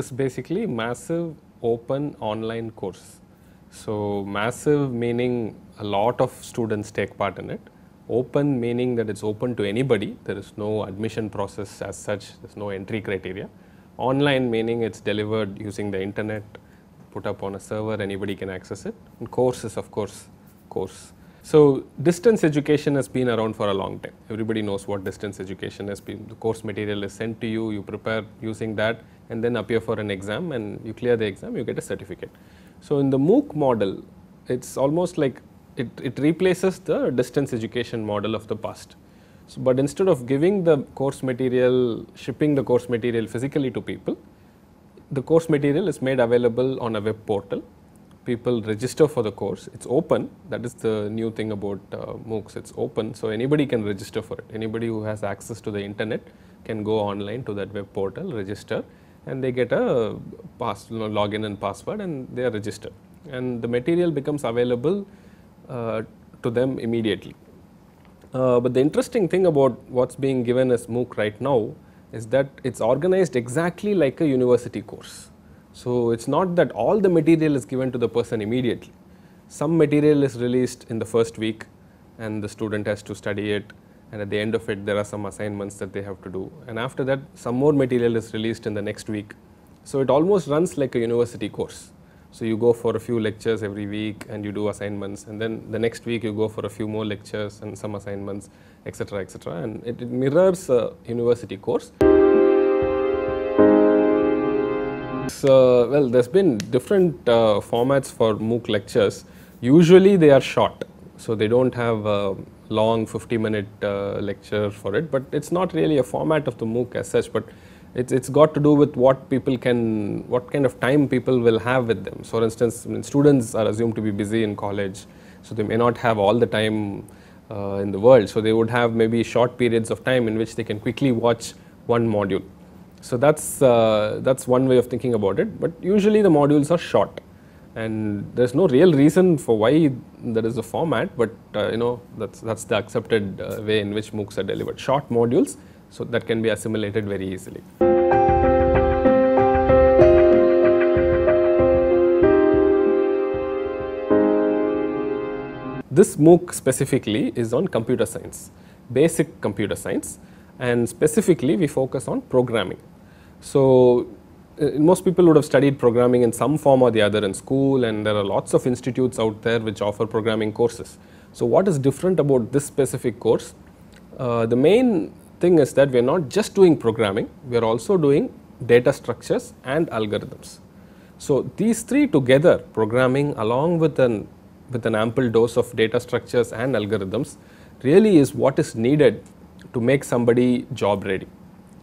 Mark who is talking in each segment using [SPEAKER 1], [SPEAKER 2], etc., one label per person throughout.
[SPEAKER 1] is basically massive open online course. So massive meaning a lot of students take part in it. Open meaning that it's open to anybody. There is no admission process as such. There's no entry criteria. Online meaning it's delivered using the internet, put up on a server. Anybody can access it. And courses, of course, course. So distance education has been around for a long time. Everybody knows what distance education has been. The course material is sent to you. You prepare using that and then appear for an exam and you clear the exam you get a certificate. So, in the MOOC model it is almost like it, it replaces the distance education model of the past. So, but instead of giving the course material, shipping the course material physically to people, the course material is made available on a web portal. People register for the course, it is open that is the new thing about uh, MOOCs, it is open. So, anybody can register for it, anybody who has access to the internet can go online to that web portal, register and they get a pass, you know, login and password and they are registered and the material becomes available uh, to them immediately. Uh, but the interesting thing about what is being given as MOOC right now is that it is organized exactly like a university course. So, it is not that all the material is given to the person immediately. Some material is released in the first week and the student has to study it and at the end of it there are some assignments that they have to do and after that some more material is released in the next week. So, it almost runs like a university course. So, you go for a few lectures every week and you do assignments and then the next week you go for a few more lectures and some assignments etc., etc., and it, it mirrors a university course. So, well there has been different uh, formats for MOOC lectures usually they are short. So, they do not have uh, long 50 minute uh, lecture for it, but it is not really a format of the MOOC as such, but it has got to do with what people can, what kind of time people will have with them. So, for instance, I mean, students are assumed to be busy in college, so they may not have all the time uh, in the world. So, they would have maybe short periods of time in which they can quickly watch one module. So, that is uh, that's one way of thinking about it, but usually the modules are short and there is no real reason for why there is a format, but uh, you know that is that's the accepted uh, way in which MOOCs are delivered, short modules so that can be assimilated very easily. This MOOC specifically is on computer science, basic computer science and specifically we focus on programming. So uh, most people would have studied programming in some form or the other in school and there are lots of institutes out there which offer programming courses. So what is different about this specific course? Uh, the main thing is that we are not just doing programming, we are also doing data structures and algorithms. So these three together programming along with an with an ample dose of data structures and algorithms really is what is needed to make somebody job ready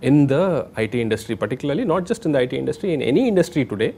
[SPEAKER 1] in the IT industry particularly not just in the IT industry in any industry today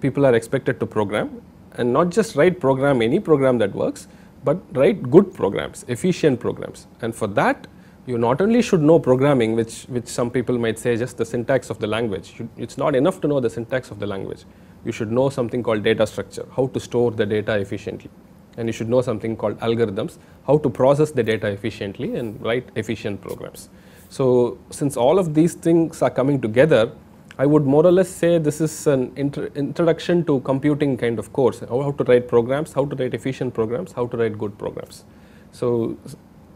[SPEAKER 1] people are expected to program and not just write program any program that works, but write good programs efficient programs and for that you not only should know programming which, which some people might say just the syntax of the language it is not enough to know the syntax of the language you should know something called data structure how to store the data efficiently and you should know something called algorithms how to process the data efficiently and write efficient programs. So, since all of these things are coming together, I would more or less say this is an introduction to computing kind of course, how to write programs, how to write efficient programs, how to write good programs. So,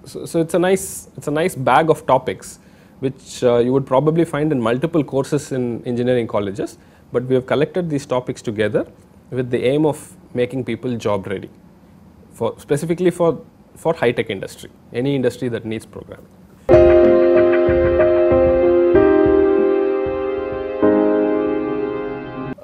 [SPEAKER 1] so, so it's a nice it's a nice bag of topics which uh, you would probably find in multiple courses in engineering colleges, but we have collected these topics together with the aim of making people job ready for specifically for for high tech industry, any industry that needs programming.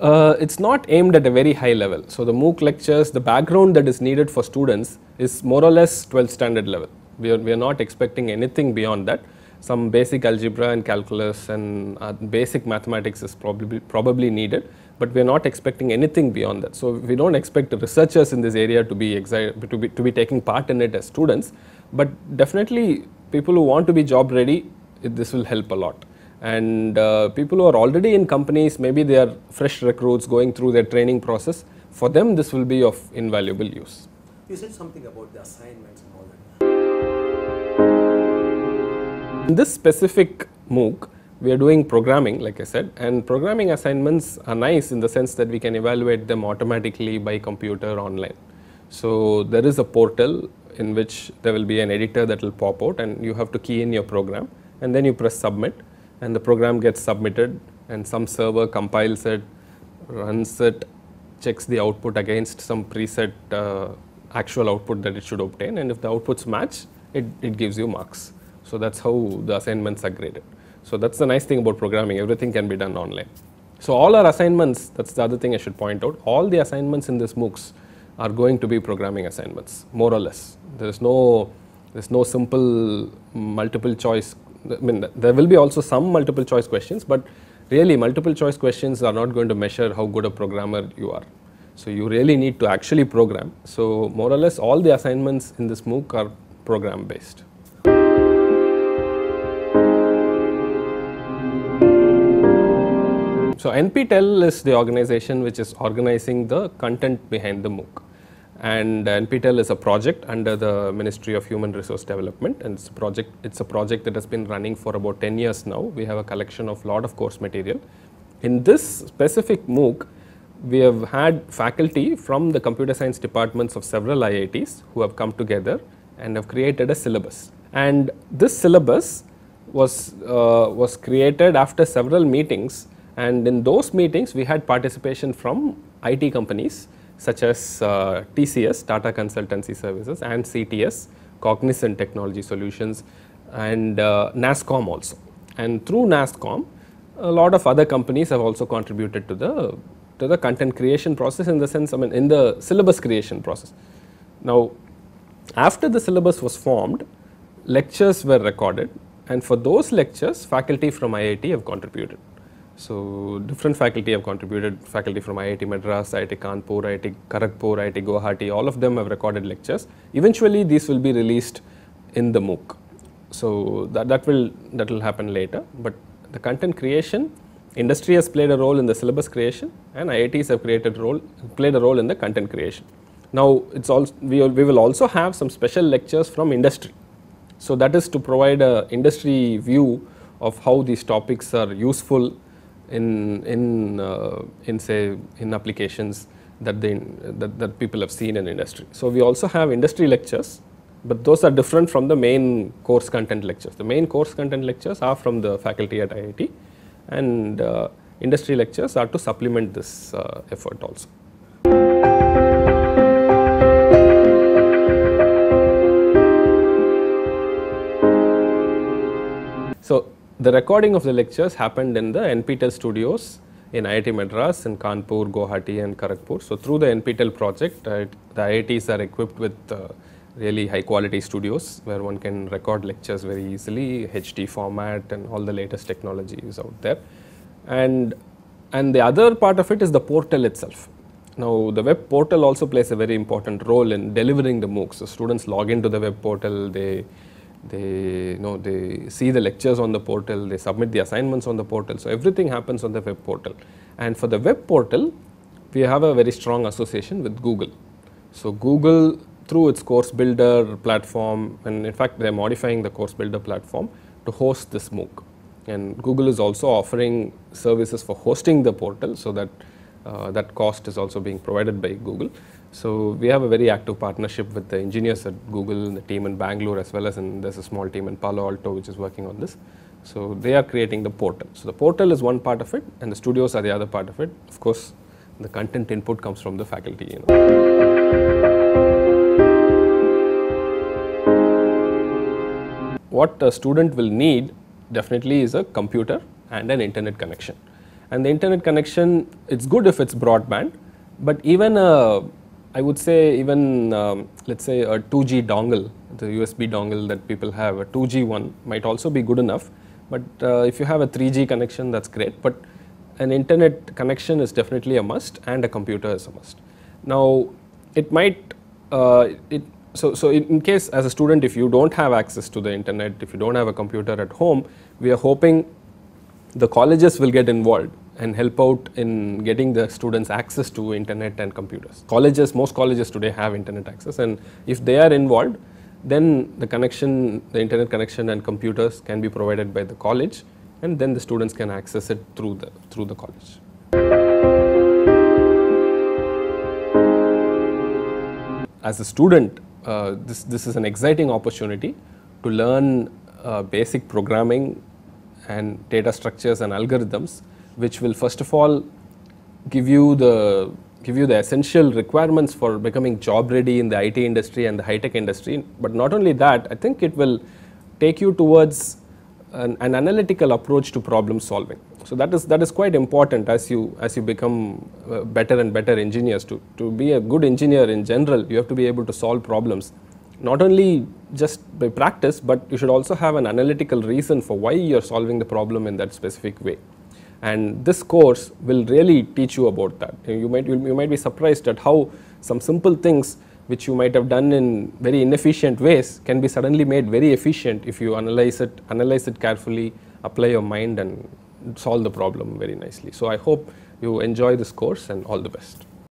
[SPEAKER 1] Uh, it's not aimed at a very high level. So, the MOOC lectures, the background that is needed for students is more or less 12th standard level. We are, we are not expecting anything beyond that. Some basic algebra and calculus and uh, basic mathematics is probably, probably needed, but we are not expecting anything beyond that. So, we do not expect researchers in this area to be, to be, to be taking part in it as students, but definitely people who want to be job ready, it, this will help a lot and uh, people who are already in companies maybe they are fresh recruits going through their training process for them this will be of invaluable use. You said something about the assignments and all that. In this specific MOOC we are doing programming like I said and programming assignments are nice in the sense that we can evaluate them automatically by computer online. So there is a portal in which there will be an editor that will pop out and you have to key in your program and then you press submit and the program gets submitted and some server compiles it, runs it, checks the output against some preset uh, actual output that it should obtain and if the outputs match, it, it gives you marks. So that's how the assignments are graded. So that's the nice thing about programming, everything can be done online. So all our assignments, that's the other thing I should point out, all the assignments in this MOOCs are going to be programming assignments, more or less. There is no, there is no simple multiple choice I mean, there will be also some multiple choice questions, but really multiple choice questions are not going to measure how good a programmer you are. So you really need to actually program. So more or less all the assignments in this MOOC are program based. So NPTEL is the organization which is organizing the content behind the MOOC and NPTEL is a project under the Ministry of Human Resource Development and it's a project it's a project that has been running for about 10 years now we have a collection of lot of course material in this specific MOOC we have had faculty from the computer science departments of several IITs who have come together and have created a syllabus and this syllabus was uh, was created after several meetings and in those meetings we had participation from IT companies such as uh, TCS, Tata Consultancy Services and CTS, Cognizant Technology Solutions and uh, NASCOM also. And through NASCOM, a lot of other companies have also contributed to the to the content creation process in the sense I mean in the syllabus creation process. Now after the syllabus was formed, lectures were recorded and for those lectures faculty from IIT have contributed. So different faculty have contributed, faculty from IIT Madras, IIT Kanpur, IIT Kharagpur, IIT Guwahati, all of them have recorded lectures. Eventually these will be released in the MOOC. So that, that will that will happen later, but the content creation, industry has played a role in the syllabus creation and IITs have created role, played a role in the content creation. Now it's all we, we will also have some special lectures from industry. So that is to provide a industry view of how these topics are useful in in uh, in say in applications that they that, that people have seen in industry. So we also have industry lectures, but those are different from the main course content lectures. The main course content lectures are from the faculty at IIT, and uh, industry lectures are to supplement this uh, effort also. So the recording of the lectures happened in the NPTEL studios in IIT Madras, in Kanpur, Guwahati and Kharagpur. So, through the NPTEL project, uh, the IITs are equipped with uh, really high quality studios where one can record lectures very easily, HD format and all the latest technology is out there. And, and the other part of it is the portal itself. Now, the web portal also plays a very important role in delivering the MOOCs. So, students log into the web portal, they they you know they see the lectures on the portal, they submit the assignments on the portal. So, everything happens on the web portal and for the web portal we have a very strong association with Google. So, Google through its course builder platform and in fact they are modifying the course builder platform to host this MOOC and Google is also offering services for hosting the portal. So, that uh, that cost is also being provided by Google. So we have a very active partnership with the engineers at Google and the team in Bangalore as well as in there's a small team in Palo Alto which is working on this. So they are creating the portal. So the portal is one part of it and the studios are the other part of it. Of course, the content input comes from the faculty. You know. What a student will need definitely is a computer and an internet connection. And the internet connection, it's good if it's broadband, but even a I would say even um, let's say a 2G dongle, the USB dongle that people have, a 2G one might also be good enough. But uh, if you have a 3G connection, that's great. But an internet connection is definitely a must, and a computer is a must. Now, it might uh, it so so in case as a student, if you don't have access to the internet, if you don't have a computer at home, we are hoping the colleges will get involved and help out in getting the students access to internet and computers. Colleges, most colleges today have internet access and if they are involved, then the connection, the internet connection and computers can be provided by the college and then the students can access it through the, through the college. As a student, uh, this, this is an exciting opportunity to learn uh, basic programming and data structures and algorithms which will first of all give you the give you the essential requirements for becoming job ready in the IT industry and the high tech industry. But not only that, I think it will take you towards an, an, analytical approach to problem solving. So that is that is quite important as you as you become uh, better and better engineers. To to be a good engineer in general, you have to be able to solve problems, not only just by practice, but you should also have an analytical reason for why you are solving the problem in that specific way and this course will really teach you about that. You might, you might be surprised at how some simple things which you might have done in very inefficient ways can be suddenly made very efficient if you analyze it, analyze it carefully, apply your mind and solve the problem very nicely. So, I hope you enjoy this course and all the best.